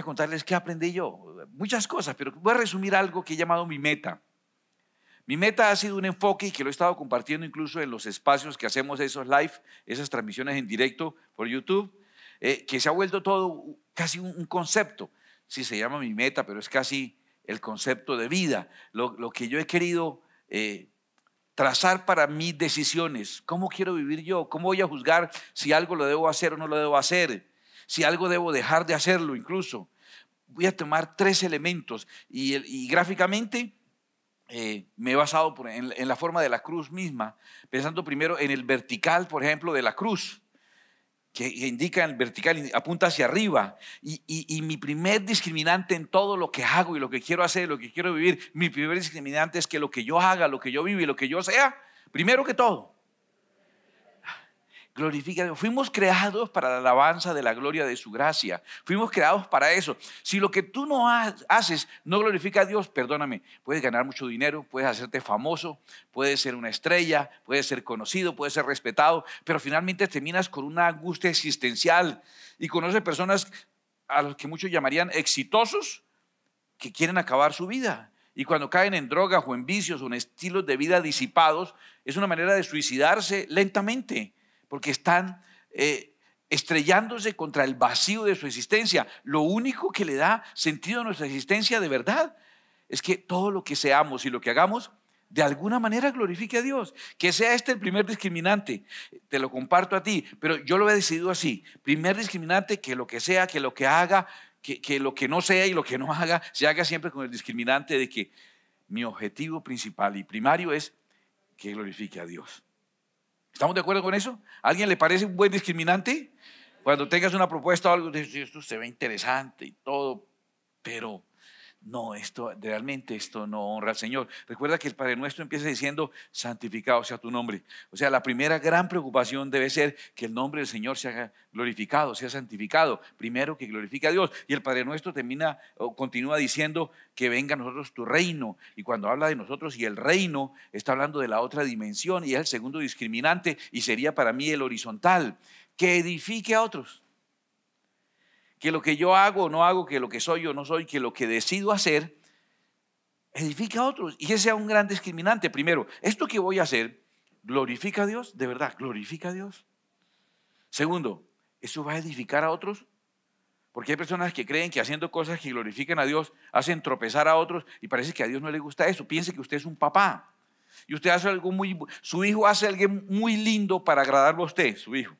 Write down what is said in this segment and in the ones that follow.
a contarles qué aprendí yo. Muchas cosas, pero voy a resumir algo que he llamado mi meta. Mi meta ha sido un enfoque que lo he estado compartiendo incluso en los espacios que hacemos esos live, esas transmisiones en directo por YouTube, eh, que se ha vuelto todo casi un, concepto. Sí, se llama mi meta, pero es casi el concepto de vida, lo, que yo he querido eh, trazar para mis decisiones. ¿Cómo quiero vivir yo? ¿Cómo voy a juzgar si algo lo debo hacer o no lo debo hacer? si algo debo dejar de hacerlo incluso. Voy a tomar tres elementos y, gráficamente eh, me he basado en, la forma de la cruz misma, pensando primero en el vertical, por ejemplo, de la cruz, que indica el vertical, apunta hacia arriba. Y, y, mi primer discriminante en todo lo que hago y lo que quiero hacer, lo que quiero vivir, mi primer discriminante es que lo que yo haga, lo que yo vivo y lo que yo sea, primero que todo, glorifica Fuimos creados para la alabanza de la gloria de su gracia. Fuimos creados para eso. Si lo que tú no haces no glorifica a Dios, perdóname, puedes ganar mucho dinero, puedes hacerte famoso, puedes ser una estrella, puedes ser conocido, puedes ser respetado, pero finalmente terminas con una angustia existencial y conoces personas a los que muchos llamarían exitosos que quieren acabar su vida. Y cuando caen en drogas o en vicios o en estilos de vida disipados, es una manera de suicidarse lentamente porque están eh, estrellándose contra el vacío de su existencia. Lo único que le da sentido a nuestra existencia de verdad es que todo lo que seamos y lo que hagamos de alguna manera glorifique a Dios. Que sea este el primer discriminante, te lo comparto a ti, pero yo lo he decidido así. Primer discriminante, que lo que sea, que lo que haga, que lo que no sea y lo que no haga, se haga siempre con el discriminante de que mi objetivo principal y primario es que glorifique a Dios. ¿Estamos de acuerdo con eso? alguien le parece un buen discriminante? Cuando tengas una propuesta o algo, dices, esto se ve interesante y todo, pero no, esto realmente esto no honra al Señor. Recuerda que el Padre Nuestro empieza diciendo, santificado sea tu nombre. O sea, la primera gran preocupación debe ser que el nombre del Señor sea glorificado, sea santificado, primero que glorifique a Dios. Y el Padre Nuestro termina o continúa diciendo que venga a nosotros tu reino. Y cuando habla de nosotros y el reino, está hablando de la otra dimensión y es el segundo discriminante y sería para mí el horizontal, que edifique a otros que lo que yo hago o no hago, que lo que soy o no soy, que lo que decido hacer, edifica a otros. Y ese sea un gran discriminante. Primero, esto que voy a hacer, ¿glorifica a Dios? ¿De verdad? ¿Glorifica a Dios? Segundo, ¿eso va a edificar a otros? Porque hay personas que creen que haciendo cosas que glorifican a Dios hacen tropezar a otros y parece que a Dios no le gusta eso. Piense que usted es un papá y usted hace algo muy, su hijo hace algo muy lindo para agradarlo a usted, su hijo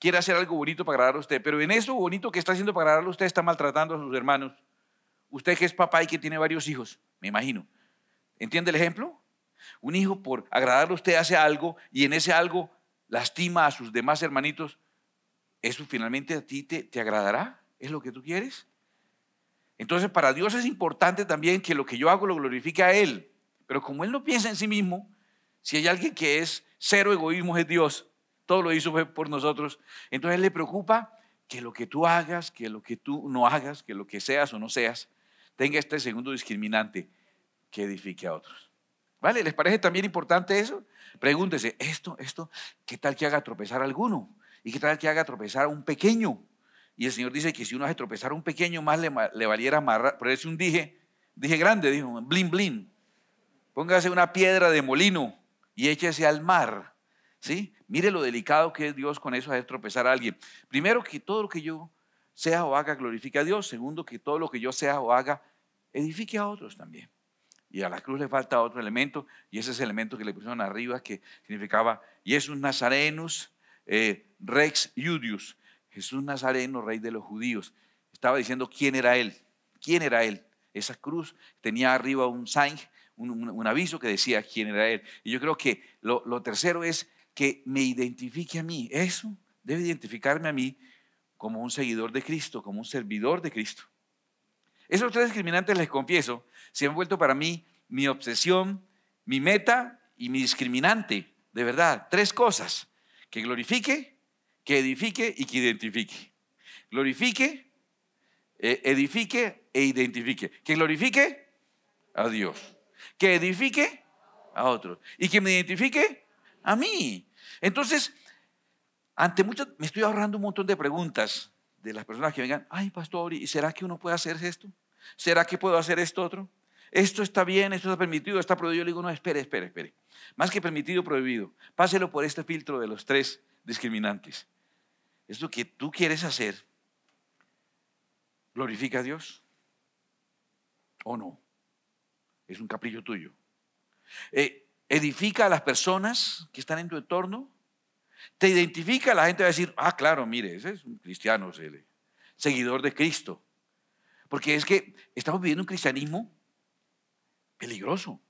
quiere hacer algo bonito para agradar a usted, pero en eso bonito que está haciendo para agradar a usted está maltratando a sus hermanos. Usted que es papá y que tiene varios hijos, me imagino. ¿Entiende el ejemplo? Un hijo por agradarle a usted hace algo y en ese algo lastima a sus demás hermanitos. ¿Eso finalmente a ti te, te agradará? ¿Es lo que tú quieres? Entonces para Dios es importante también que lo que yo hago lo glorifique a Él. Pero como Él no piensa en sí mismo, si hay alguien que es cero egoísmo es Dios todo lo hizo fue por nosotros. Entonces le preocupa que lo que tú hagas, que lo que tú no hagas, que lo que seas o no seas, tenga este segundo discriminante que edifique a otros. ¿Vale? ¿Les parece también importante eso? Pregúntese, esto, esto, ¿qué tal que haga tropezar a alguno? ¿Y qué tal que haga tropezar a un pequeño? Y el Señor dice que si uno hace tropezar a un pequeño, más le, le valiera amarrar, eso un dije, dije grande, dijo, blin, blin. Póngase una piedra de molino y échese al mar, ¿sí? Mire lo delicado que es Dios con eso de tropezar a alguien. Primero, que todo lo que yo sea o haga glorifica a Dios. Segundo, que todo lo que yo sea o haga edifique a otros también. Y a la cruz le falta otro elemento, y ese es el elemento que le pusieron arriba, que significaba Jesús Nazarenus, eh, Rex Iudius, Jesús Nazareno, rey de los judíos. Estaba diciendo quién era él, quién era él. Esa cruz tenía arriba un sign, un, aviso que decía quién era él. Y yo creo que lo tercero es que me identifique a mí. Eso debe identificarme a mí como un seguidor de Cristo, como un servidor de Cristo. Esos tres discriminantes, les confieso, se han vuelto para mí mi obsesión, mi meta y mi discriminante. De verdad, tres cosas. Que glorifique, que edifique y que identifique. Glorifique, eh, edifique e identifique. Que glorifique a Dios. Que edifique a otros. Y que me identifique a mí. Entonces, ante muchas, me estoy ahorrando un montón de preguntas de las personas que vengan, ay pastor, ¿y será que uno puede hacer esto? ¿Será que puedo hacer esto otro? Esto está bien, esto está permitido, está prohibido. Yo le digo, no, espere, espere, espere. Más que permitido, prohibido. Páselo por este filtro de los tres discriminantes. Esto que tú quieres hacer. ¿Glorifica a Dios? ¿O no? Es un capricho tuyo. Eh, edifica a las personas que están en tu entorno, te identifica, la gente va a decir, ah, claro, mire, ese es un cristiano, seguidor de Cristo. Porque es que estamos viviendo un cristianismo peligroso.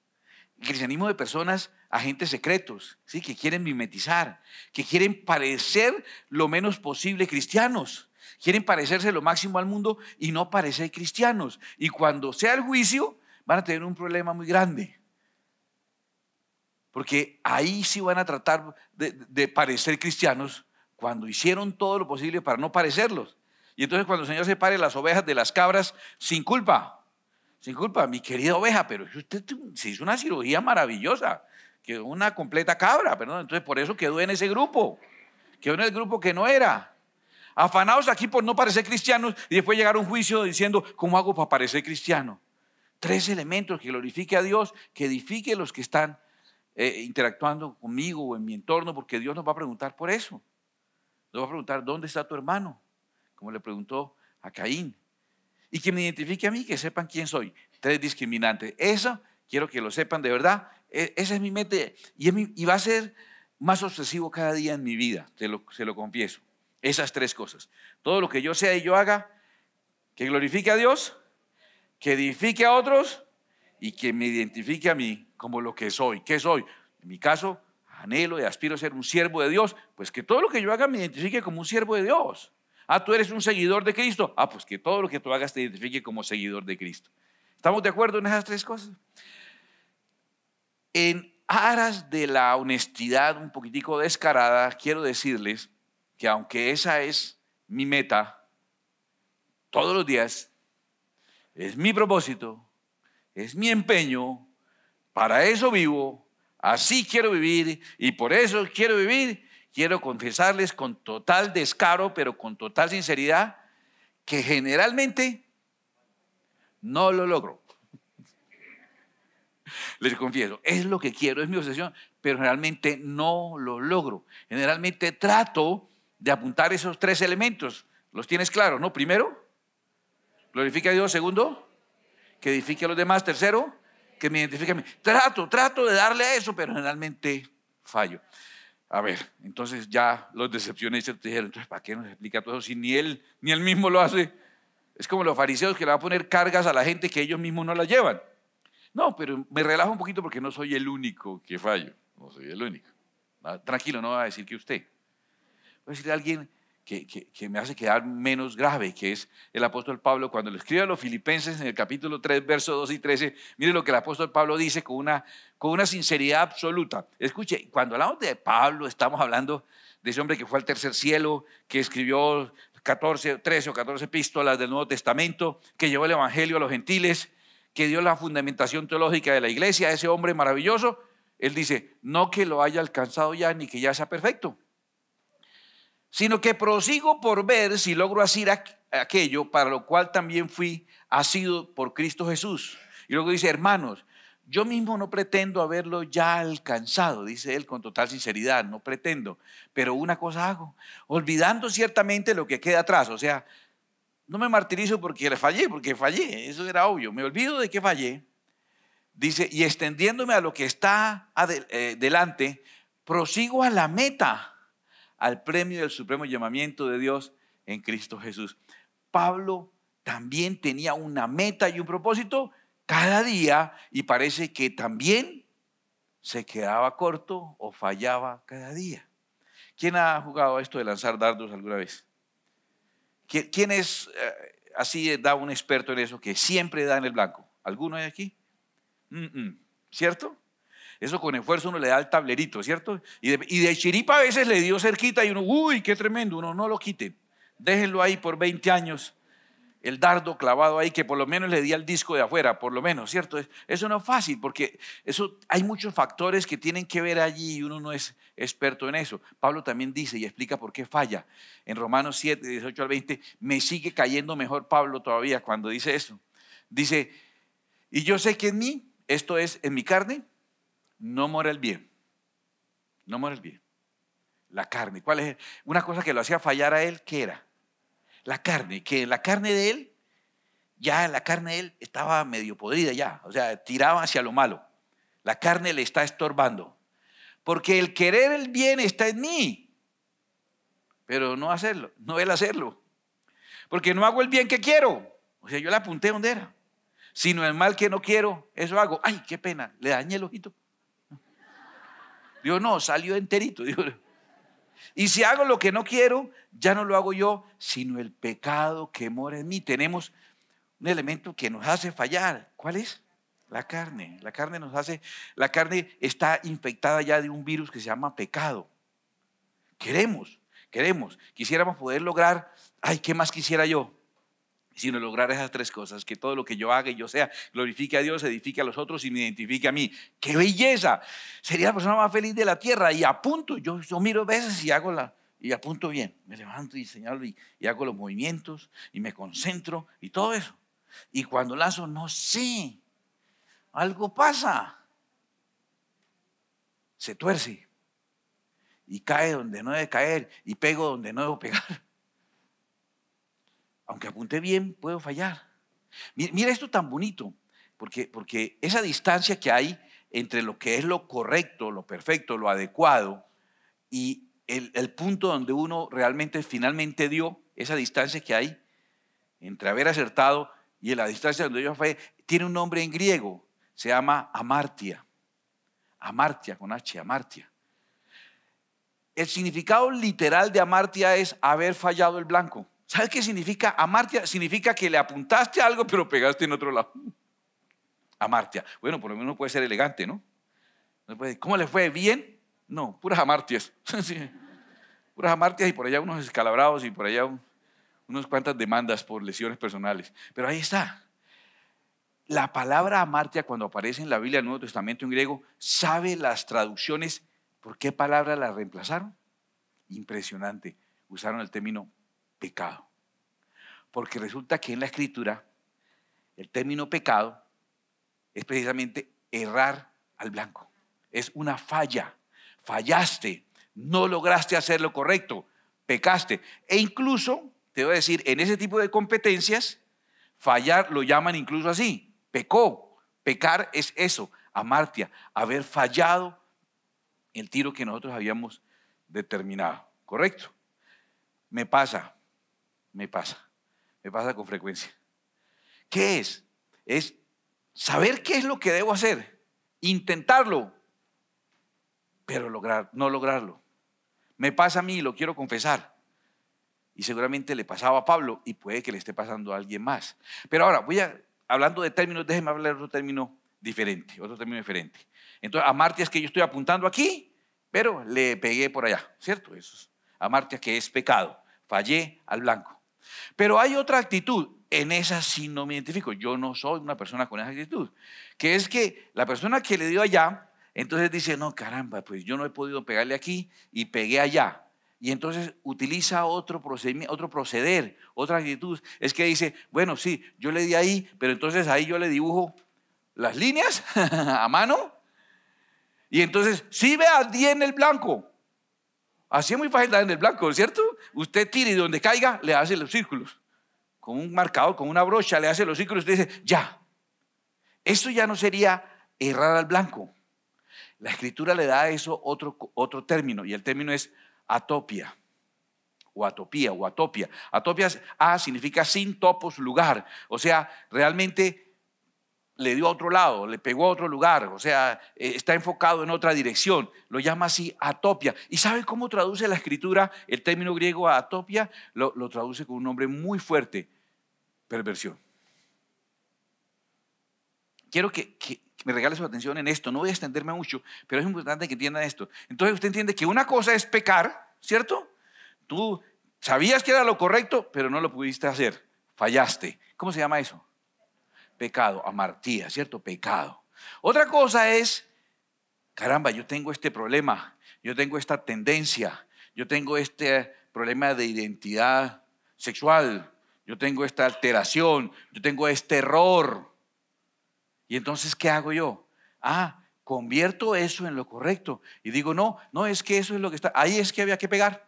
cristianismo de personas, agentes secretos, ¿sí? que quieren mimetizar, que quieren parecer lo menos posible cristianos. Quieren parecerse lo máximo al mundo y no parecer cristianos. Y cuando sea el juicio, van a tener un problema muy grande porque ahí sí van a tratar de, parecer cristianos cuando hicieron todo lo posible para no parecerlos. Y entonces cuando el Señor separe las ovejas de las cabras, sin culpa, sin culpa, mi querida oveja, pero usted se hizo una cirugía maravillosa, quedó una completa cabra, perdón, entonces por eso quedó en ese grupo, quedó en el grupo que no era. Afanados aquí por no parecer cristianos y después llegar a un juicio diciendo, ¿cómo hago para parecer cristiano? Tres elementos que glorifique a Dios, que edifique a los que están eh, interactuando conmigo o en mi entorno, porque Dios nos va a preguntar por eso. Nos va a preguntar, ¿dónde está tu hermano? Como le preguntó a Caín. Y que me identifique a mí, que sepan quién soy. Tres discriminantes. Eso quiero que lo sepan de verdad. E, esa es mi meta y, va a ser más obsesivo cada día en mi vida, se lo confieso. Esas tres cosas. Todo lo que yo sea y yo haga, que glorifique a Dios, que edifique a otros y que me identifique a mí como lo que soy. ¿Qué soy? En mi caso, anhelo y aspiro a ser un siervo de Dios, pues que todo lo que yo haga me identifique como un siervo de Dios. Ah, tú eres un seguidor de Cristo. Ah, pues que todo lo que tú hagas te identifique como seguidor de Cristo. ¿Estamos de acuerdo en esas tres cosas? En aras de la honestidad un poquitico descarada, quiero decirles que aunque esa es mi meta, todos los días, es mi propósito, es mi empeño, para eso vivo, así quiero vivir y por eso quiero vivir. Quiero confesarles con total descaro, pero con total sinceridad, que generalmente no lo logro. Les confieso, es lo que quiero, es mi obsesión, pero generalmente no lo logro. Generalmente trato de apuntar esos tres elementos. ¿Los tienes claros, no? Primero, glorifica a Dios. Segundo, que edifique a los demás. Tercero, que me identifique Trato, trato de darle a eso, pero generalmente fallo. A ver, entonces ya los decepcionistas dijeron, entonces, ¿para qué nos explica todo eso si ni él, ni él mismo lo hace? Es como los fariseos que le van a poner cargas a la gente que ellos mismos no las llevan. No, pero me relajo un poquito porque no soy el único que fallo. No soy el único. Ah, tranquilo, no va a decir que usted. Va a decirle a alguien, que, me hace quedar menos grave, que es el apóstol Pablo cuando lo escribe a los filipenses en el capítulo 3, versos 2 y 13. Mire lo que el apóstol Pablo dice con una, con una sinceridad absoluta. Escuche, cuando hablamos de Pablo, estamos hablando de ese hombre que fue al tercer cielo, que escribió 14, 13 o 14 epístolas del Nuevo Testamento, que llevó el Evangelio a los gentiles, que dio la fundamentación teológica de la iglesia, a ese hombre maravilloso. Él dice, no que lo haya alcanzado ya ni que ya sea perfecto sino que prosigo por ver si logro hacer aquello para lo cual también fui asido por Cristo Jesús. Y luego dice, hermanos, yo mismo no pretendo haberlo ya alcanzado, dice él con total sinceridad, no pretendo, pero una cosa hago, olvidando ciertamente lo que queda atrás, o sea, no me martirizo porque le fallé, porque fallé, eso era obvio, me olvido de que fallé, dice, y extendiéndome a lo que está eh, delante, prosigo a la meta al premio del supremo llamamiento de Dios en Cristo Jesús. Pablo también tenía una meta y un propósito cada día y parece que también se quedaba corto o fallaba cada día. ¿Quién ha jugado esto de lanzar dardos alguna vez? ¿Quién es, eh, así eh, da un experto en eso, que siempre da en el blanco? ¿Alguno de aquí? ¿Cierto? Eso con esfuerzo uno le da el tablerito, ¿cierto? Y de, chiripa a veces le dio cerquita y uno, uy, qué tremendo, uno no lo quite. Déjenlo ahí por 20 años, el dardo clavado ahí, que por lo menos le di al disco de afuera, por lo menos, ¿cierto? Eso no es fácil, porque eso, hay muchos factores que tienen que ver allí y uno no es experto en eso. Pablo también dice y explica por qué falla. En Romanos 7, 18 al 20, me sigue cayendo mejor Pablo todavía cuando dice eso. Dice, y yo sé que en mí, esto es en mi carne, no mora el bien. No mora el bien. La carne. ¿Cuál es? Una cosa que lo hacía fallar a él, ¿qué era? La carne. Que la carne de él, ya la carne de él estaba medio podrida ya. O sea, tiraba hacia lo malo. La carne le está estorbando. Porque el querer el bien está en mí. Pero no hacerlo, no el hacerlo. Porque no hago el bien que quiero. O sea, yo le apunté donde era. Sino el mal que no quiero, eso hago. Ay, qué pena, le dañé el ojito. Digo, no, salió enterito. y si hago lo que no quiero, ya no lo hago yo, sino el pecado que mora en mí. Tenemos un elemento que nos hace fallar. ¿Cuál es? La carne. La carne nos hace, la carne está infectada ya de un virus que se llama pecado. Queremos, queremos, quisiéramos poder lograr, ay, ¿qué más quisiera yo? sino lograr esas tres cosas, que todo lo que yo haga y yo sea glorifique a Dios, edifique a los otros y me identifique a mí. ¡Qué belleza! Sería la persona más feliz de la tierra y apunto, yo, yo miro veces y hago la, y apunto bien, me levanto y señalo y, hago los movimientos y me concentro y todo eso. Y cuando lazo, no sé, algo pasa, se tuerce y cae donde no debe caer y pego donde no debo pegar aunque apunte bien, puedo fallar. Mira esto tan bonito, porque, porque esa distancia que hay entre lo que es lo correcto, lo perfecto, lo adecuado, y el, punto donde uno realmente finalmente dio, esa distancia que hay entre haber acertado y la distancia donde yo fallé, tiene un nombre en griego, se llama amartia. Amartia con H, amartia. El significado literal de amartia es haber fallado el blanco. ¿Sabes qué significa amartia? Significa que le apuntaste algo, pero pegaste en otro lado. Amartia. Bueno, por lo menos puede ser elegante, ¿no? ¿Cómo le fue? ¿Bien? No, puras amartias. Puras amartias y por allá unos escalabrados y por allá unas cuantas demandas por lesiones personales. Pero ahí está. La palabra amartia, cuando aparece en la Biblia del Nuevo Testamento en griego, ¿sabe las traducciones? ¿Por qué palabra la reemplazaron? Impresionante. Usaron el término pecado. Porque resulta que en la escritura el término pecado es precisamente errar al blanco. Es una falla. Fallaste, no lograste hacer lo correcto, pecaste. E incluso, te voy a decir, en ese tipo de competencias, fallar lo llaman incluso así, pecó. Pecar es eso, amartia, haber fallado el tiro que nosotros habíamos determinado, ¿correcto? Me pasa, me pasa, me pasa con frecuencia. ¿Qué es? Es saber qué es lo que debo hacer, intentarlo, pero no lograrlo. Me pasa a mí y lo quiero confesar. Y seguramente le pasaba a Pablo y puede que le esté pasando a alguien más. Pero ahora, voy a, hablando de términos, déjeme hablar de otro término diferente, otro término diferente. Entonces, a es que yo estoy apuntando aquí, pero le pegué por allá, ¿cierto? Eso es que es pecado, fallé al blanco. Pero hay otra actitud, en esa sí no me identifico, yo no soy una persona con esa actitud, que es que la persona que le dio allá, entonces dice, no, caramba, pues yo no he podido pegarle aquí y pegué allá. Y entonces utiliza otro, otro proceder, otra actitud. Es que dice, bueno, sí, yo le di ahí, pero entonces ahí yo le dibujo las líneas a mano. Y entonces, sí vea, di en el blanco, Así es muy fácil dar en el blanco, ¿cierto? Usted tira y donde caiga le hace los círculos. Con un marcador, con una brocha, le hace los círculos. Usted dice, ya. Eso ya no sería errar al blanco. La escritura le da a eso otro, otro término y el término es atopia o atopía o atopia. Atopia, A significa sin topos lugar. O sea, realmente le dio a otro lado, le pegó a otro lugar, o sea, eh, está enfocado en otra dirección. Lo llama así atopia. ¿Y sabe cómo traduce la escritura el término griego atopia? Lo, traduce con un nombre muy fuerte, perversión. Quiero que, me regale su atención en esto, no voy a extenderme mucho, pero es importante que entienda esto. Entonces usted entiende que una cosa es pecar, ¿cierto? Tú sabías que era lo correcto, pero no lo pudiste hacer, fallaste. ¿Cómo se llama eso? pecado, amartía, ¿cierto? Pecado. Otra cosa es, caramba, yo tengo este problema, yo tengo esta tendencia, yo tengo este problema de identidad sexual, yo tengo esta alteración, yo tengo este error. Y entonces, ¿qué hago yo? Ah, convierto eso en lo correcto. Y digo, no, no, es que eso es lo que está, ahí es que había que pegar.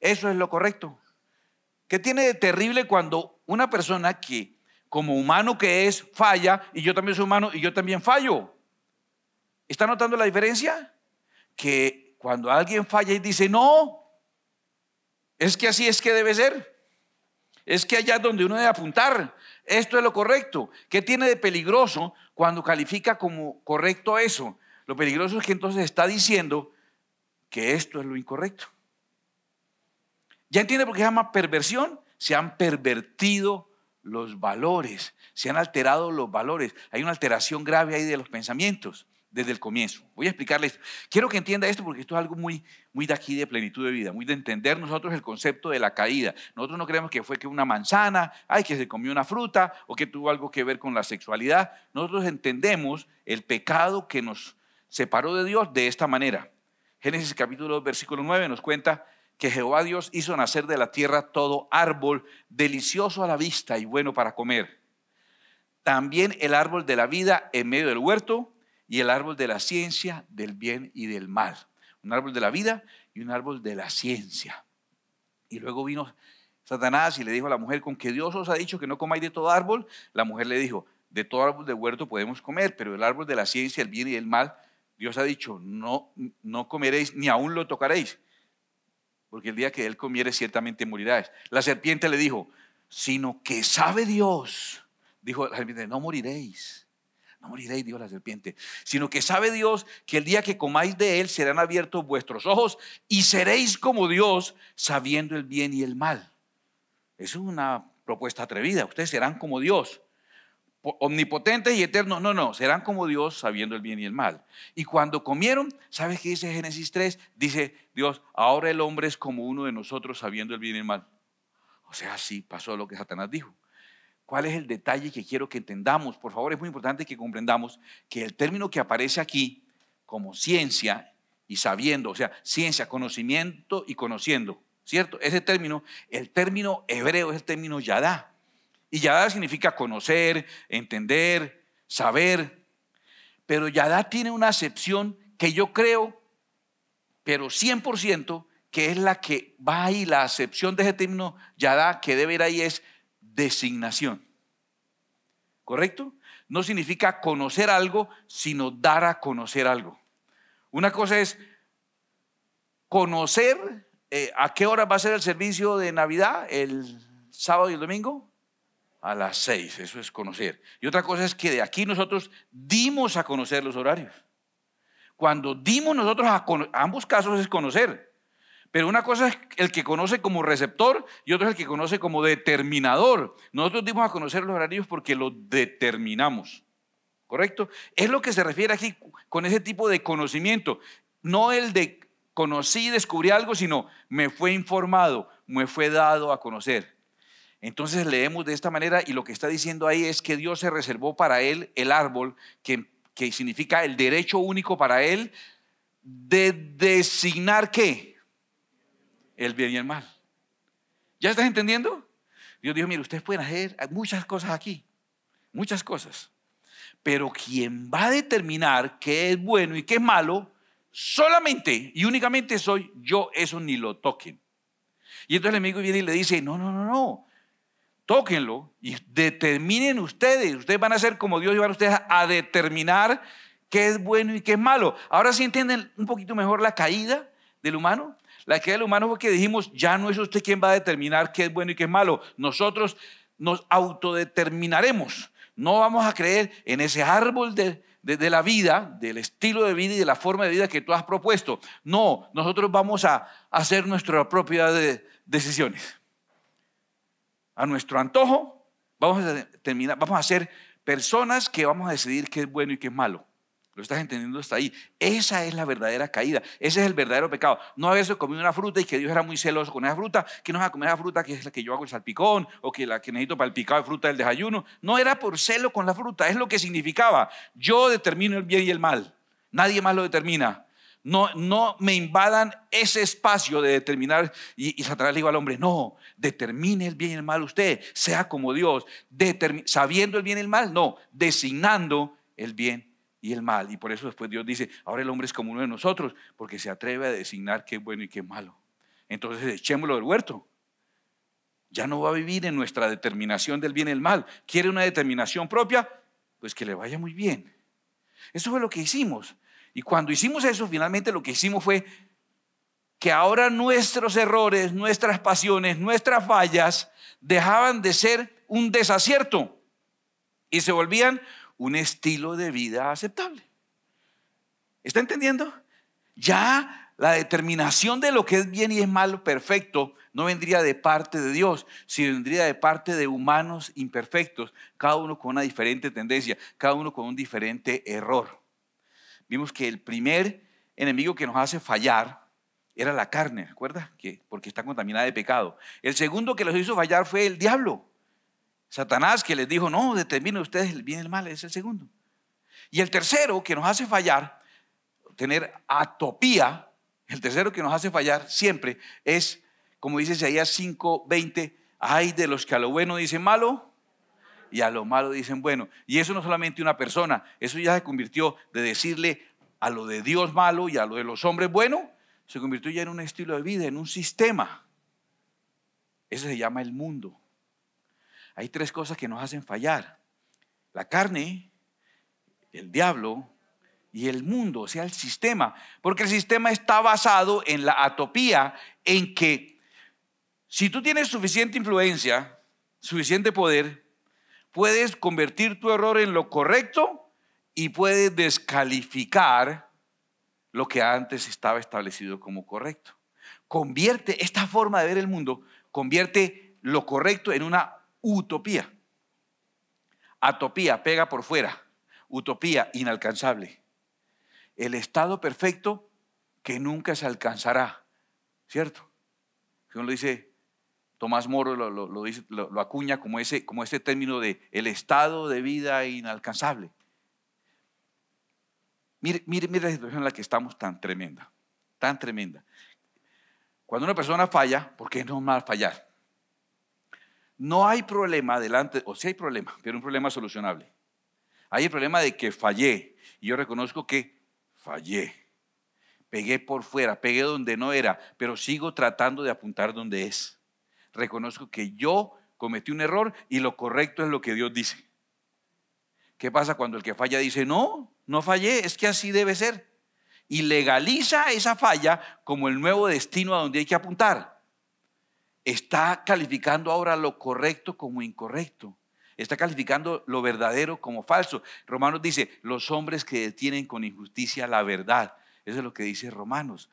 Eso es lo correcto. ¿Qué tiene de terrible cuando una persona que como humano que es, falla, y yo también soy humano y yo también fallo. ¿Está notando la diferencia? Que cuando alguien falla y dice, no, es que así es que debe ser, es que allá es donde uno debe apuntar, esto es lo correcto. ¿Qué tiene de peligroso cuando califica como correcto eso? Lo peligroso es que entonces está diciendo que esto es lo incorrecto. ¿Ya entiende por qué se llama perversión? Se han pervertido los valores, se han alterado los valores. Hay una alteración grave ahí de los pensamientos desde el comienzo. Voy a explicarles. Quiero que entienda esto porque esto es algo muy, muy de aquí, de plenitud de vida, muy de entender nosotros el concepto de la caída. Nosotros no creemos que fue que una manzana, ay, que se comió una fruta o que tuvo algo que ver con la sexualidad. Nosotros entendemos el pecado que nos separó de Dios de esta manera. Génesis capítulo 2, versículo 9 nos cuenta que Jehová Dios hizo nacer de la tierra todo árbol delicioso a la vista y bueno para comer. También el árbol de la vida en medio del huerto y el árbol de la ciencia del bien y del mal. Un árbol de la vida y un árbol de la ciencia. Y luego vino Satanás y le dijo a la mujer, con que Dios os ha dicho que no comáis de todo árbol, la mujer le dijo, de todo árbol del huerto podemos comer, pero el árbol de la ciencia, el bien y el mal, Dios ha dicho, no, no comeréis ni aún lo tocaréis porque el día que él comiere ciertamente morirá. La serpiente le dijo, sino que sabe Dios. Dijo la serpiente, no moriréis. No moriréis, dijo la serpiente, sino que sabe Dios que el día que comáis de él serán abiertos vuestros ojos y seréis como Dios sabiendo el bien y el mal. Es una propuesta atrevida, ustedes serán como Dios omnipotentes y eternos. No, no, serán como Dios sabiendo el bien y el mal. Y cuando comieron, ¿sabes qué dice Génesis 3? Dice Dios, ahora el hombre es como uno de nosotros sabiendo el bien y el mal. O sea, sí pasó lo que Satanás dijo. ¿Cuál es el detalle que quiero que entendamos? Por favor, es muy importante que comprendamos que el término que aparece aquí como ciencia y sabiendo, o sea, ciencia, conocimiento y conociendo, ¿cierto? Ese término, el término hebreo es el término yadá. Y Yadá significa conocer, entender, saber. Pero Yadá tiene una acepción que yo creo, pero 100%, que es la que va y la acepción de ese término Yadá que debe ir ahí es designación. ¿Correcto? No significa conocer algo, sino dar a conocer algo. Una cosa es conocer eh, a qué hora va a ser el servicio de Navidad, el sábado y el domingo, a las seis, eso es conocer. Y otra cosa es que de aquí nosotros dimos a conocer los horarios. Cuando dimos nosotros a, ambos casos es conocer. Pero una cosa es el que conoce como receptor y otra es el que conoce como determinador. Nosotros dimos a conocer los horarios porque los determinamos. ¿Correcto? Es lo que se refiere aquí con ese tipo de conocimiento. No el de conocí y descubrí algo, sino me fue informado, me fue dado a conocer. Entonces leemos de esta manera y lo que está diciendo ahí es que Dios se reservó para él el árbol, que, que significa el derecho único para él de designar qué? El bien y el mal. ¿Ya estás entendiendo? Dios dijo, mire, ustedes pueden hacer muchas cosas aquí, muchas cosas. Pero quien va a determinar qué es bueno y qué es malo, solamente y únicamente soy yo, eso ni lo toquen. Y entonces el enemigo viene y le dice, no, no, no, no, tóquenlo y determinen ustedes. Ustedes van a ser como Dios y a ustedes a determinar qué es bueno y qué es malo. Ahora sí entienden un poquito mejor la caída del humano. La caída del humano porque dijimos, ya no es usted quien va a determinar qué es bueno y qué es malo. Nosotros nos autodeterminaremos. No vamos a creer en ese árbol de, la vida, del estilo de vida y de la forma de vida que tú has propuesto. No, nosotros vamos a hacer nuestra propia de, decisiones a nuestro antojo, vamos a vamos a ser personas que vamos a decidir qué es bueno y qué es malo. Lo estás entendiendo hasta ahí. Esa es la verdadera caída. Ese es el verdadero pecado. No haberse comido una fruta y que Dios era muy celoso con esa fruta. Que no va a comer esa fruta que es la que yo hago el salpicón o que la que necesito para el picado de fruta del desayuno. No era por celo con la fruta. Es lo que significaba. Yo determino el bien y el mal. Nadie más lo determina. No, me invadan ese espacio de determinar. Y, Satanás le dijo al hombre, no, determine el bien y el mal usted, sea como Dios, sabiendo el bien y el mal, no, designando el bien y el mal. Y por eso después Dios dice, ahora el hombre es como uno de nosotros, porque se atreve a designar qué es bueno y qué es malo. Entonces echémoslo del huerto. Ya no va a vivir en nuestra determinación del bien y el mal. ¿Quiere una determinación propia? Pues que le vaya muy bien. Eso fue lo que hicimos. Y cuando hicimos eso, finalmente lo que hicimos fue que ahora nuestros errores, nuestras pasiones, nuestras fallas dejaban de ser un desacierto y se volvían un estilo de vida aceptable. ¿Está entendiendo? Ya la determinación de lo que es bien y es malo, perfecto, no vendría de parte de Dios, sino vendría de parte de humanos imperfectos, cada uno con una diferente tendencia, cada uno con un diferente error vimos que el primer enemigo que nos hace fallar era la carne, ¿de Que, porque está contaminada de pecado. El segundo que los hizo fallar fue el diablo. Satanás que les dijo, no, determinen ustedes el bien y el mal, es el segundo. Y el tercero que nos hace fallar, tener atopía, el tercero que nos hace fallar siempre es, como dice Isaías 5:20, ay de los que a lo bueno dicen malo y a lo malo dicen bueno. Y eso no solamente una persona, eso ya se convirtió de decirle a lo de Dios malo y a lo de los hombres bueno, se convirtió ya en un estilo de vida, en un sistema. Eso se llama el mundo. Hay tres cosas que nos hacen fallar. La carne, el diablo y el mundo, o sea, el sistema. Porque el sistema está basado en la atopía, en que si tú tienes suficiente influencia, suficiente poder, puedes convertir tu error en lo correcto y puedes descalificar lo que antes estaba establecido como correcto. Convierte esta forma de ver el mundo, convierte lo correcto en una utopía. Atopía, pega por fuera. Utopía, inalcanzable. El estado perfecto que nunca se alcanzará, ¿cierto? Si uno dice, Tomás Moro lo, acuña como ese, término de el estado de vida inalcanzable. Mire, la situación en la que estamos tan tremenda, tan tremenda. Cuando una persona falla, ¿por qué no mal fallar, no hay problema delante, o sí hay problema, pero un problema solucionable. Hay el problema de que fallé, y yo reconozco que fallé. Pegué por fuera, pegué donde no era, pero sigo tratando de apuntar donde es reconozco que yo cometí un error y lo correcto es lo que Dios dice. ¿Qué pasa cuando el que falla dice, no, no fallé, es que así debe ser? Y legaliza esa falla como el nuevo destino a donde hay que apuntar. Está calificando ahora lo correcto como incorrecto. Está calificando lo verdadero como falso. Romanos dice, los hombres que detienen con injusticia la verdad. Eso es lo que dice Romanos.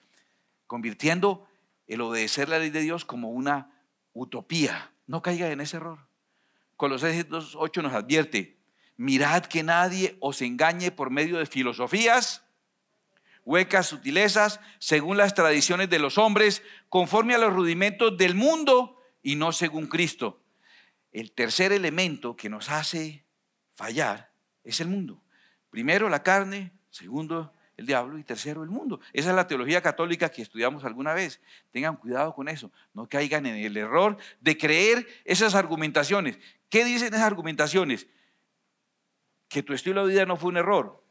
Convirtiendo el obedecer la ley de Dios como una utopía. No caiga en ese error. Colosenses 2.8 nos advierte, mirad que nadie os engañe por medio de filosofías, huecas sutilezas, según las tradiciones de los hombres, conforme a los rudimentos del mundo y no según Cristo. El tercer elemento que nos hace fallar es el mundo. Primero la carne, segundo el diablo y tercero, el mundo. Esa es la teología católica que estudiamos alguna vez. Tengan cuidado con eso, no caigan en el error de creer esas argumentaciones. ¿Qué dicen esas argumentaciones? Que tu estilo de vida no fue un error,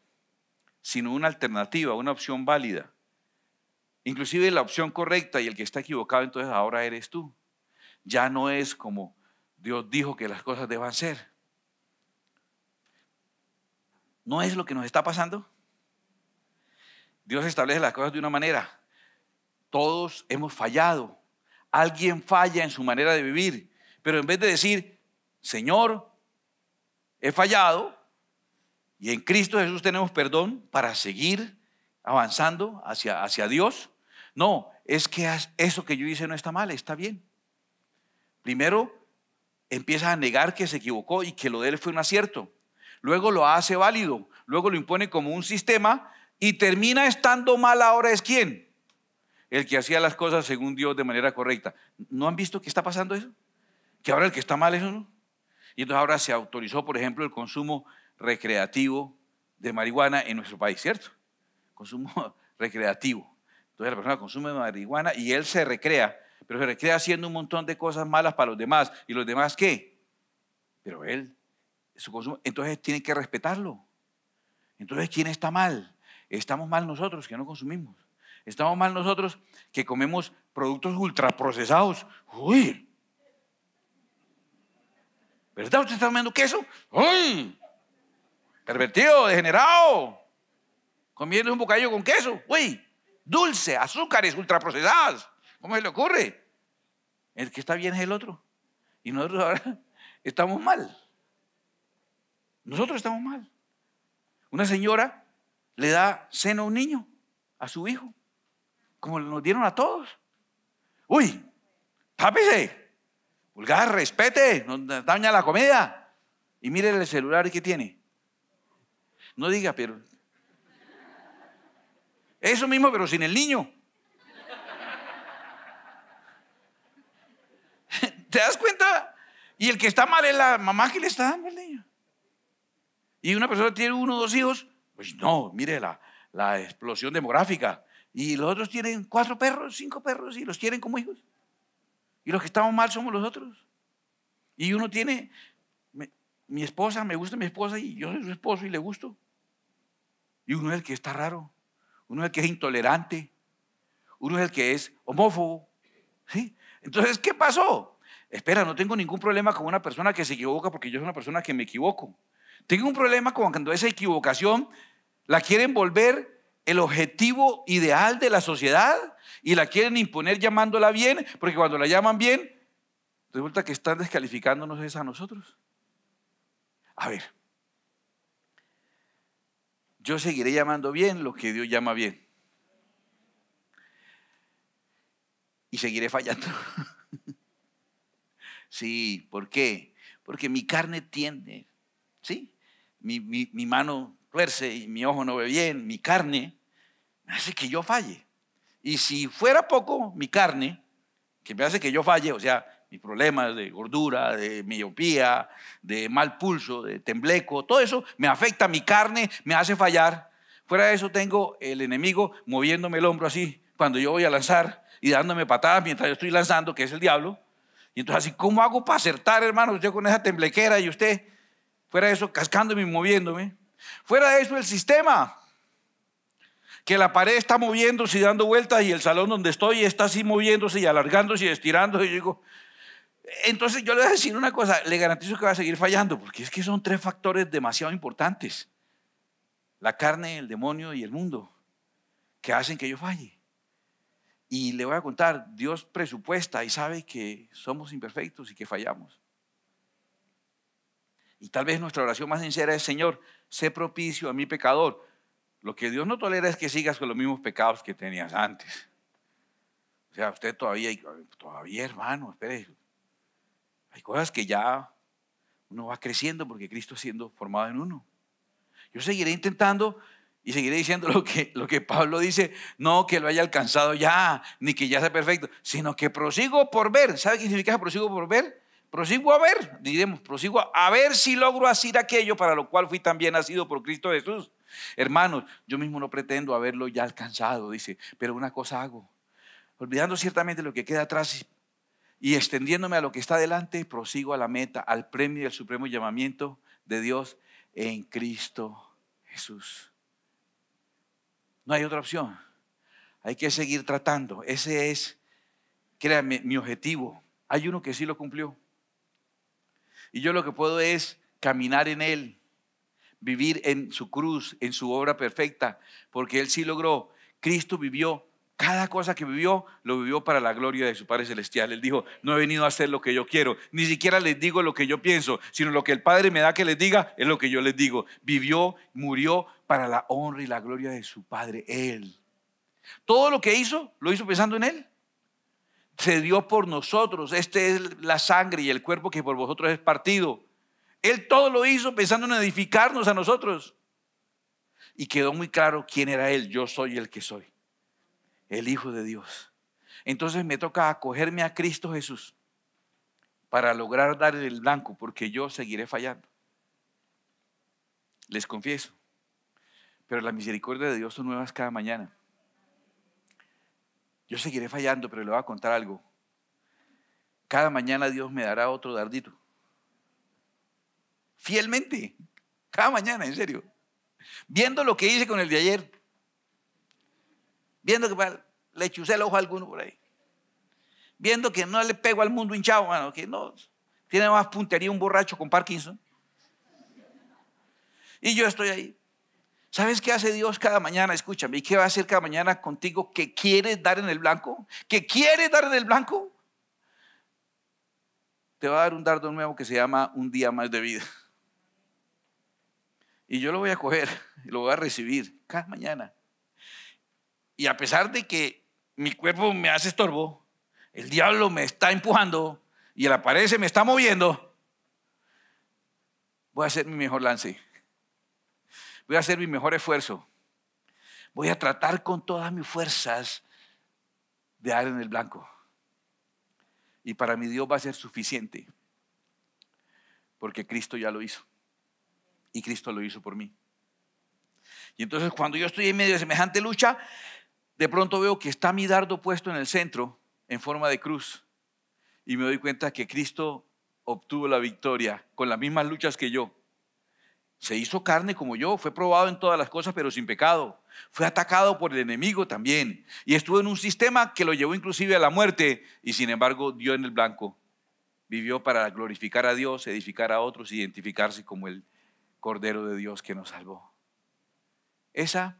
sino una alternativa, una opción válida. Inclusive la opción correcta y el que está equivocado, entonces ahora eres tú. Ya no es como Dios dijo que las cosas deban ser. ¿No es lo que nos está pasando? Dios establece las cosas de una manera. Todos hemos fallado. Alguien falla en su manera de vivir. Pero en vez de decir, Señor, he fallado y en Cristo Jesús tenemos perdón para seguir avanzando hacia, hacia Dios. No, es que eso que yo hice no está mal, está bien. Primero empieza a negar que se equivocó y que lo de él fue un acierto. Luego lo hace válido, luego lo impone como un sistema y termina estando mal ahora es quién? El que hacía las cosas según Dios de manera correcta. ¿No han visto que está pasando eso? Que ahora el que está mal es uno. Y entonces ahora se autorizó, por ejemplo, el consumo recreativo de marihuana en nuestro país, ¿cierto? Consumo recreativo. Entonces la persona consume marihuana y él se recrea, pero se recrea haciendo un montón de cosas malas para los demás. ¿Y los demás qué? Pero él, su consumo, entonces tiene que respetarlo. Entonces, ¿quién está mal? Estamos mal nosotros que no consumimos. Estamos mal nosotros que comemos productos ultraprocesados. Uy. ¿Verdad? ¿Usted está comiendo queso? ¡Uy! Pervertido, degenerado. Comiendo un bocadillo con queso. ¡Uy! Dulce, azúcares ultraprocesadas. ¿Cómo se le ocurre? El que está bien es el otro. Y nosotros ahora estamos mal. Nosotros estamos mal. Una señora le da seno a un niño, a su hijo, como nos dieron a todos. Uy, pápese, vulgar, respete, nos daña la comida. Y mire el celular que tiene. No diga, pero. Eso mismo, pero sin el niño. ¿Te das cuenta? Y el que está mal es la mamá que le está dando el niño. Y una persona tiene uno o dos hijos pues no, mire la, explosión demográfica. Y los otros tienen cuatro perros, cinco perros y los tienen como hijos. Y los que estamos mal somos los otros. Y uno tiene, mi esposa, me gusta mi esposa y yo soy su esposo y le gusto. Y uno es el que está raro, uno es el que es intolerante, uno es el que es homófobo. ¿sí? Entonces, ¿qué pasó? Espera, no tengo ningún problema con una persona que se equivoca porque yo soy una persona que me equivoco. Tengo un problema con cuando esa equivocación la quieren volver el objetivo ideal de la sociedad y la quieren imponer llamándola bien, porque cuando la llaman bien, resulta que están descalificándonos a nosotros. A ver, yo seguiré llamando bien lo que Dios llama bien. Y seguiré fallando. sí, ¿por qué? Porque mi carne tiende, ¿sí? mi, mano tuerce y mi ojo no ve bien, mi carne, me hace que yo falle. Y si fuera poco, mi carne, que me hace que yo falle, o sea, mis problemas de gordura, de miopía, de mal pulso, de tembleco, todo eso me afecta mi carne, me hace fallar. Fuera de eso tengo el enemigo moviéndome el hombro así cuando yo voy a lanzar y dándome patadas mientras yo estoy lanzando, que es el diablo. Y entonces así, ¿cómo hago para acertar, hermano? Yo con esa temblequera y usted Fuera de eso, cascándome y moviéndome. Fuera de eso, el sistema. Que la pared está moviéndose y dando vueltas y el salón donde estoy está así moviéndose y alargándose y estirándose. Y yo digo, entonces yo le voy a decir una cosa, le garantizo que va a seguir fallando, porque es que son tres factores demasiado importantes. La carne, el demonio y el mundo, que hacen que yo falle. Y le voy a contar, Dios presupuesta y sabe que somos imperfectos y que fallamos. Y tal vez nuestra oración más sincera es, Señor, sé propicio a mi pecador. Lo que Dios no tolera es que sigas con los mismos pecados que tenías antes. O sea, usted todavía, todavía hermano, espere. Hay cosas que ya uno va creciendo porque Cristo siendo formado en uno. Yo seguiré intentando y seguiré diciendo lo que, lo que Pablo dice, no que lo haya alcanzado ya, ni que ya sea perfecto, sino que prosigo por ver. ¿Sabe qué significa prosigo por ver? prosigo a ver, diremos, prosigo a ver si logro hacer aquello para lo cual fui también nacido por Cristo Jesús. Hermanos, yo mismo no pretendo haberlo ya alcanzado, dice, pero una cosa hago, olvidando ciertamente lo que queda atrás y extendiéndome a lo que está adelante prosigo a la meta, al premio y al supremo llamamiento de Dios en Cristo Jesús. No hay otra opción. Hay que seguir tratando. Ese es, créanme, mi objetivo. Hay uno que sí lo cumplió. Y yo lo que puedo es caminar en Él, vivir en su cruz, en su obra perfecta, porque Él sí logró. Cristo vivió cada cosa que vivió, lo vivió para la gloria de su Padre Celestial. Él dijo, no he venido a hacer lo que yo quiero, ni siquiera les digo lo que yo pienso, sino lo que el Padre me da que les diga es lo que yo les digo. Vivió, murió para la honra y la gloria de su Padre, Él. Todo lo que hizo, lo hizo pensando en Él se dio por nosotros. Este es la sangre y el cuerpo que por vosotros es partido. Él todo lo hizo pensando en edificarnos a nosotros. Y quedó muy claro quién era Él. Yo soy el que soy. El Hijo de Dios. Entonces me toca acogerme a Cristo Jesús para lograr darle el blanco, porque yo seguiré fallando. Les confieso. Pero la misericordia de Dios son nuevas cada mañana. Yo seguiré fallando, pero le voy a contar algo. Cada mañana Dios me dará otro dardito. Fielmente. Cada mañana, en serio. Viendo lo que hice con el de ayer. Viendo que le chusé el ojo a alguno por ahí. Viendo que no le pego al mundo hinchado, mano. Que no. Tiene más puntería un borracho con Parkinson. Y yo estoy ahí. ¿Sabes qué hace Dios cada mañana? Escúchame, qué va a hacer cada mañana contigo que quieres dar en el blanco? ¿Que quieres dar en el blanco? Te va a dar un dardo nuevo que se llama un día más de vida. Y yo lo voy a coger, lo voy a recibir cada mañana. Y a pesar de que mi cuerpo me hace estorbo, el diablo me está empujando y el aparece me está moviendo, voy a hacer mi mejor lance Voy a hacer mi mejor esfuerzo. Voy a tratar con todas mis fuerzas de dar en el blanco. Y para mi Dios va a ser suficiente. Porque Cristo ya lo hizo. Y Cristo lo hizo por mí. Y entonces cuando yo estoy en medio de semejante lucha, de pronto veo que está mi dardo puesto en el centro en forma de cruz. Y me doy cuenta que Cristo obtuvo la victoria con las mismas luchas que yo. Se hizo carne como yo, fue probado en todas las cosas, pero sin pecado. Fue atacado por el enemigo también. Y estuvo en un sistema que lo llevó inclusive a la muerte y sin embargo dio en el blanco. Vivió para glorificar a Dios, edificar a otros, identificarse como el Cordero de Dios que nos salvó. Esa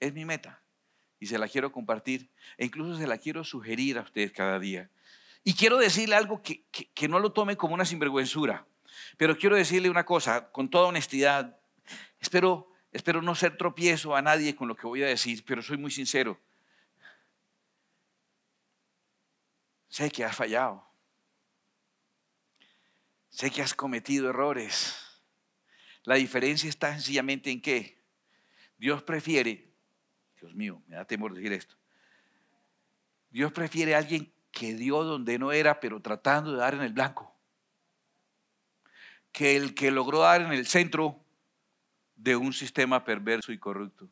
es mi meta y se la quiero compartir e incluso se la quiero sugerir a ustedes cada día. Y quiero decirle algo que, no lo tome como una sinvergüenzura. Pero quiero decirle una cosa, con toda honestidad, espero, espero no ser tropiezo a nadie con lo que voy a decir, pero soy muy sincero. Sé que has fallado. Sé que has cometido errores. La diferencia está sencillamente en que Dios prefiere, Dios mío, me da temor decir esto, Dios prefiere a alguien que dio donde no era, pero tratando de dar en el blanco que el que logró dar en el centro de un sistema perverso y corrupto.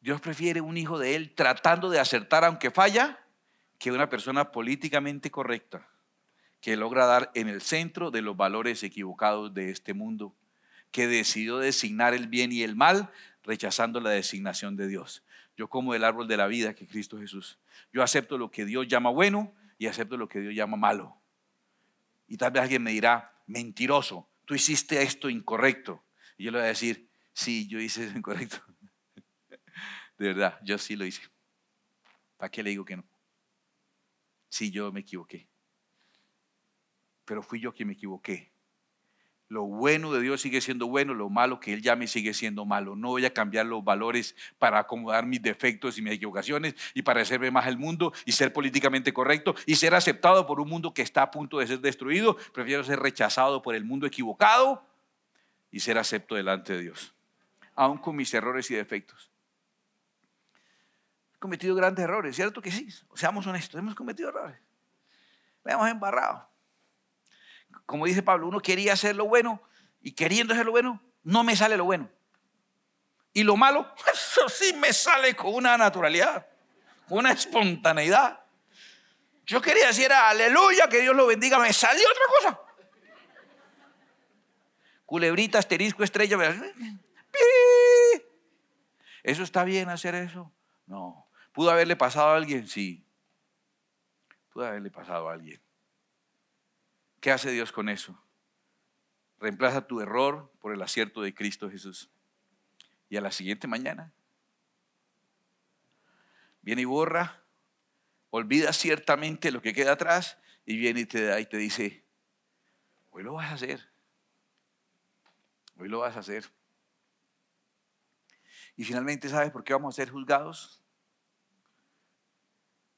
Dios prefiere un hijo de Él tratando de acertar aunque falla que una persona políticamente correcta que logra dar en el centro de los valores equivocados de este mundo, que decidió designar el bien y el mal rechazando la designación de Dios. Yo como el árbol de la vida que Cristo Jesús. Yo acepto lo que Dios llama bueno y acepto lo que Dios llama malo. Y tal vez alguien me dirá, mentiroso, tú hiciste esto incorrecto. Y yo le voy a decir, sí, yo hice eso incorrecto. De verdad, yo sí lo hice. ¿Para qué le digo que no? Sí, yo me equivoqué. Pero fui yo quien me equivoqué. Lo bueno de Dios sigue siendo bueno, lo malo que Él llame sigue siendo malo. No voy a cambiar los valores para acomodar mis defectos y mis equivocaciones y para hacerme más al mundo y ser políticamente correcto y ser aceptado por un mundo que está a punto de ser destruido. Prefiero ser rechazado por el mundo equivocado y ser acepto delante de Dios, aún con mis errores y defectos. He cometido grandes errores, ¿cierto que sí? Seamos honestos, hemos cometido errores. Me hemos embarrado como dice Pablo, uno quería hacer lo bueno y queriendo hacer lo bueno, no me sale lo bueno. Y lo malo, eso sí me sale con una naturalidad, con una espontaneidad. Yo quería decir, aleluya, que Dios lo bendiga, me salió otra cosa. Culebrita, asterisco, estrella. ¡Pi! ¿Eso está bien hacer eso? No. ¿Pudo haberle pasado a alguien? Sí. Pudo haberle pasado a alguien. ¿Qué hace Dios con eso? Reemplaza tu error por el acierto de Cristo Jesús. Y a la siguiente mañana viene y borra, olvida ciertamente lo que queda atrás y viene y te y te dice, hoy lo vas a hacer. Hoy lo vas a hacer. Y finalmente, ¿sabes por qué vamos a ser juzgados?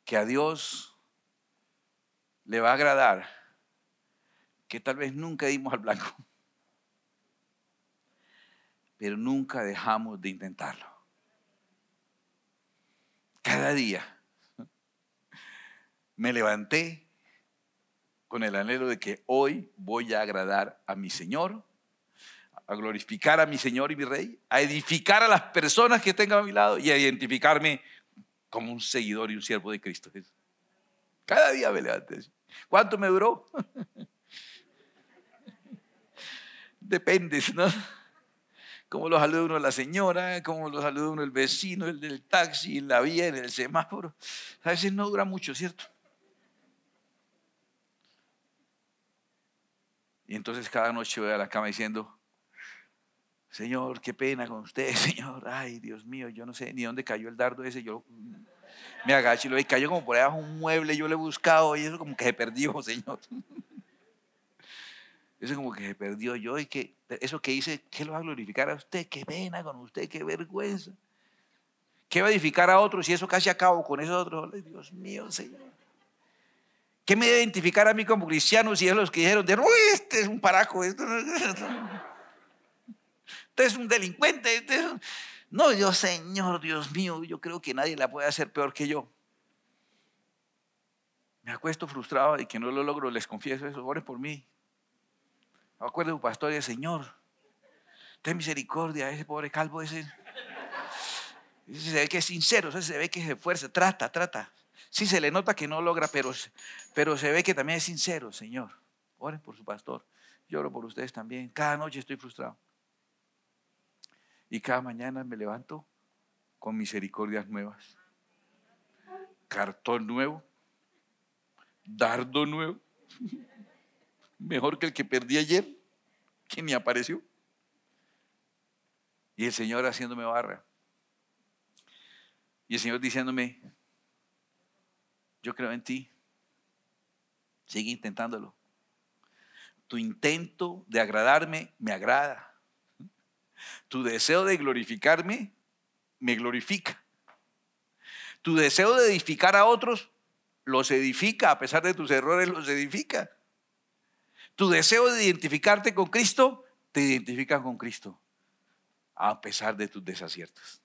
Que a Dios le va a agradar que tal vez nunca dimos al blanco, pero nunca dejamos de intentarlo. Cada día me levanté con el anhelo de que hoy voy a agradar a mi Señor, a glorificar a mi Señor y mi Rey, a edificar a las personas que tengan a mi lado y a identificarme como un seguidor y un siervo de Cristo. Cada día me levanté. ¿Cuánto me duró? dependes, ¿no? Cómo lo saluda uno la señora, como lo saluda uno el vecino, el del taxi, en la vía, en el semáforo. A veces no dura mucho, ¿cierto? Y entonces cada noche voy a la cama diciendo, Señor, qué pena con usted, Señor. Ay, Dios mío, yo no sé ni dónde cayó el dardo ese. Yo me agacho y lo y cayó como por ahí un mueble, yo lo he buscado y eso como que se perdió, Señor. Eso como que se perdió yo y que eso que hice, ¿qué lo va a glorificar a usted? Qué pena con usted, qué vergüenza. ¿Qué va a edificar a otros si eso casi acabo con esos otros? Dios mío, Señor. ¿Qué me va a identificar a mí como cristiano si es los que dijeron, de, este es un paraco, este, este es un delincuente, este No, yo, Señor, Dios mío, yo creo que nadie la puede hacer peor que yo. Me acuesto frustrado de que no lo logro, les confieso eso, oren por mí, Acuérdense pastor y el Señor, ten misericordia, ese pobre calvo ese. se ve que es sincero, se ve que se fuerza, trata, trata. Sí, se le nota que no logra, pero, pero se ve que también es sincero, Señor. Oren por su pastor. Lloro por ustedes también. Cada noche estoy frustrado. Y cada mañana me levanto con misericordias nuevas. Cartón nuevo. Dardo nuevo mejor que el que perdí ayer, que ni apareció. Y el Señor haciéndome barra. Y el Señor diciéndome, yo creo en ti, sigue intentándolo. Tu intento de agradarme me agrada. Tu deseo de glorificarme me glorifica. Tu deseo de edificar a otros los edifica, a pesar de tus errores los edifica tu deseo de identificarte con Cristo, te identificas con Cristo, a pesar de tus desaciertos.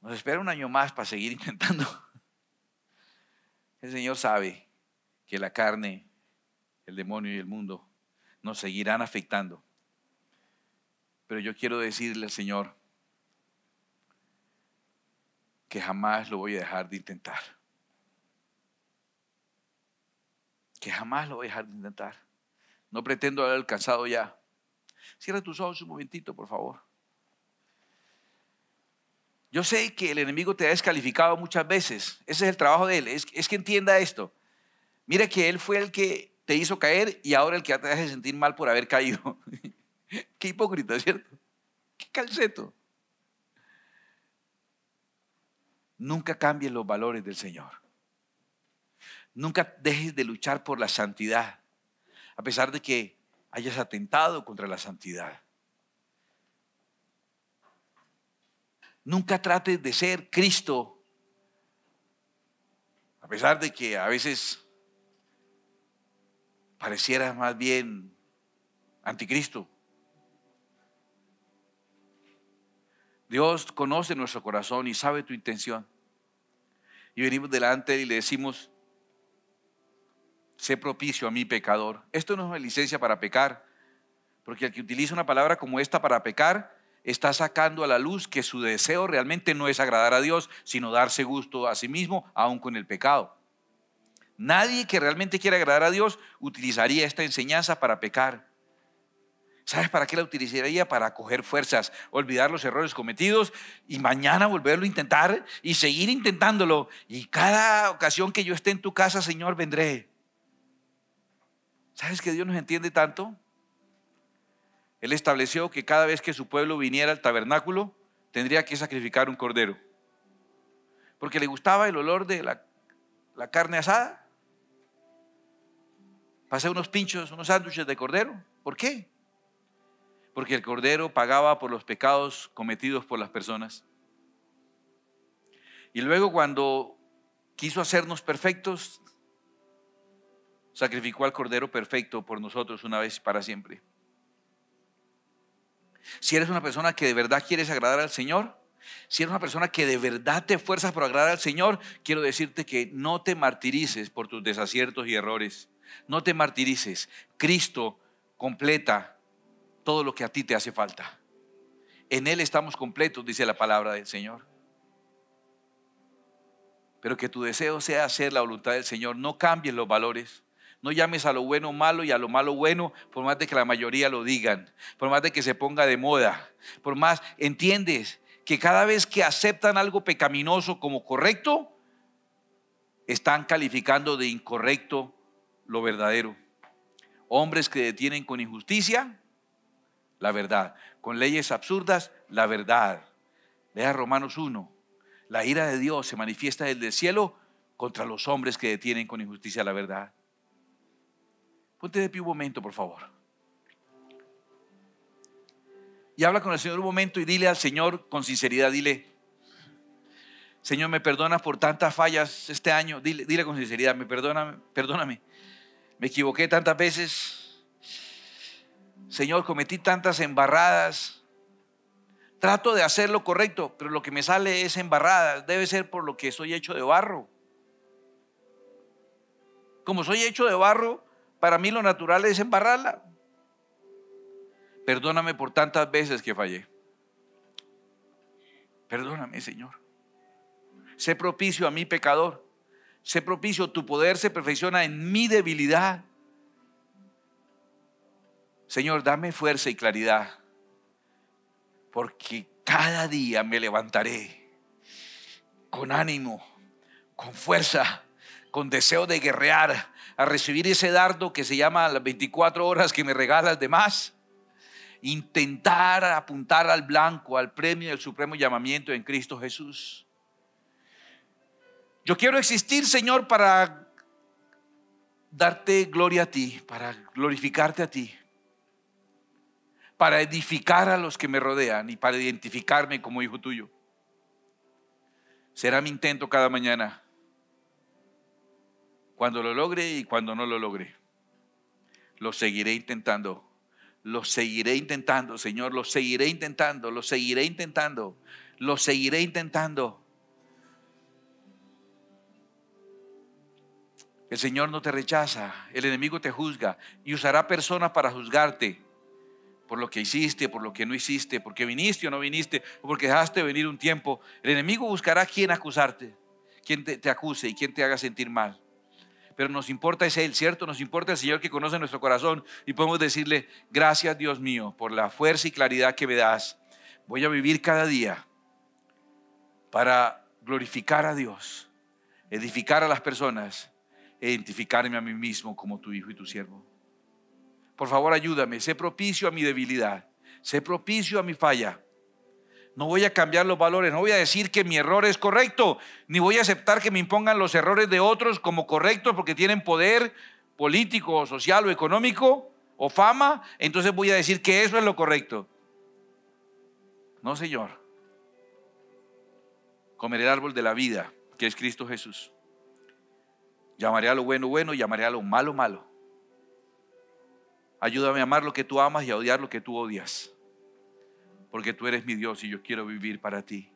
Nos espera un año más para seguir intentando. El Señor sabe que la carne, el demonio y el mundo nos seguirán afectando. Pero yo quiero decirle al Señor que jamás lo voy a dejar de intentar. que jamás lo voy a dejar de intentar. No pretendo haber alcanzado ya. Cierra tus ojos un momentito, por favor. Yo sé que el enemigo te ha descalificado muchas veces. Ese es el trabajo de él. Es, que entienda esto. Mira que él fue el que te hizo caer y ahora el que te hace sentir mal por haber caído. Qué hipócrita, ¿cierto? Qué calceto. Nunca cambien los valores del Señor. Nunca dejes de luchar por la santidad, a pesar de que hayas atentado contra la santidad. Nunca trates de ser Cristo, a pesar de que a veces parecieras más bien anticristo. Dios conoce nuestro corazón y sabe tu intención. Y venimos delante y le decimos, sé propicio a mi pecador. Esto no es una licencia para pecar, porque el que utiliza una palabra como esta para pecar está sacando a la luz que su deseo realmente no es agradar a Dios, sino darse gusto a sí mismo, aun con el pecado. Nadie que realmente quiera agradar a Dios utilizaría esta enseñanza para pecar. ¿Sabes para qué la utilizaría? Para coger fuerzas, olvidar los errores cometidos y mañana volverlo a intentar y seguir intentándolo. Y cada ocasión que yo esté en tu casa, Señor, vendré. ¿Sabes que Dios nos entiende tanto? Él estableció que cada vez que su pueblo viniera al tabernáculo, tendría que sacrificar un cordero. Porque le gustaba el olor de la, la carne asada. Pasé unos pinchos, unos sándwiches de cordero. ¿Por qué? Porque el cordero pagaba por los pecados cometidos por las personas. Y luego cuando quiso hacernos perfectos, sacrificó al Cordero Perfecto por nosotros una vez para siempre. Si eres una persona que de verdad quieres agradar al Señor, si eres una persona que de verdad te esfuerzas por agradar al Señor, quiero decirte que no te martirices por tus desaciertos y errores. No te martirices. Cristo completa todo lo que a ti te hace falta. En Él estamos completos, dice la palabra del Señor. Pero que tu deseo sea hacer la voluntad del Señor. No cambies los valores. No llames a lo bueno malo y a lo malo bueno, por más de que la mayoría lo digan, por más de que se ponga de moda, por más, ¿entiendes? Que cada vez que aceptan algo pecaminoso como correcto, están calificando de incorrecto lo verdadero. Hombres que detienen con injusticia la verdad, con leyes absurdas la verdad. Vea Romanos 1. La ira de Dios se manifiesta desde el cielo contra los hombres que detienen con injusticia la verdad. Ponte de pie un momento, por favor. Y habla con el Señor un momento y dile al Señor con sinceridad, dile, Señor, me perdonas por tantas fallas este año. Dile, dile con sinceridad, me perdóname, perdóname. Me equivoqué tantas veces. Señor, cometí tantas embarradas. Trato de hacer lo correcto, pero lo que me sale es embarrada Debe ser por lo que soy hecho de barro. Como soy hecho de barro, para mí lo natural es embarrarla. Perdóname por tantas veces que fallé. Perdóname, Señor. Sé propicio a mi pecador. Sé propicio, tu poder se perfecciona en mi debilidad. Señor, dame fuerza y claridad, porque cada día me levantaré con ánimo, con fuerza, con deseo de guerrear, a recibir ese dardo que se llama las 24 horas que me regala de demás intentar apuntar al blanco, al premio del supremo llamamiento en Cristo Jesús. Yo quiero existir, Señor, para darte gloria a ti, para glorificarte a ti, para edificar a los que me rodean y para identificarme como hijo tuyo. Será mi intento cada mañana cuando lo logre y cuando no lo logre. Lo seguiré intentando, lo seguiré intentando, Señor, lo seguiré intentando, lo seguiré intentando, lo seguiré intentando. El Señor no te rechaza, el enemigo te juzga y usará personas para juzgarte por lo que hiciste, por lo que no hiciste, porque viniste o no viniste, o porque dejaste venir un tiempo. El enemigo buscará quien acusarte, quien te, te acuse y quien te haga sentir mal pero nos importa es Él, ¿cierto? Nos importa el Señor que conoce nuestro corazón y podemos decirle, gracias Dios mío por la fuerza y claridad que me das. Voy a vivir cada día para glorificar a Dios, edificar a las personas e identificarme a mí mismo como tu hijo y tu siervo. Por favor, ayúdame, sé propicio a mi debilidad, sé propicio a mi falla no voy a cambiar los valores, no voy a decir que mi error es correcto, ni voy a aceptar que me impongan los errores de otros como correctos porque tienen poder político social o económico o fama, entonces voy a decir que eso es lo correcto. No, Señor. Comeré el árbol de la vida, que es Cristo Jesús. Llamaré a lo bueno bueno, llamaré a lo malo malo. Ayúdame a amar lo que tú amas y a odiar lo que tú odias porque tú eres mi Dios y yo quiero vivir para ti.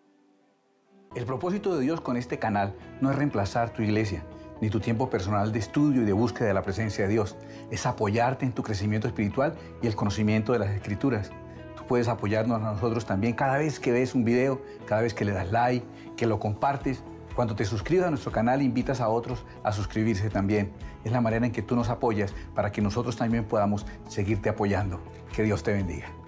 El propósito de Dios con este canal no es reemplazar tu iglesia, ni tu tiempo personal de estudio y de búsqueda de la presencia de Dios. Es apoyarte en tu crecimiento espiritual y el conocimiento de las escrituras. Tú puedes apoyarnos a nosotros también cada vez que ves un video, cada vez que le das like, que lo compartes. Cuando te suscribas a nuestro canal, invitas a otros a suscribirse también. Es la manera en que tú nos apoyas para que nosotros también podamos seguirte apoyando. Que Dios te bendiga.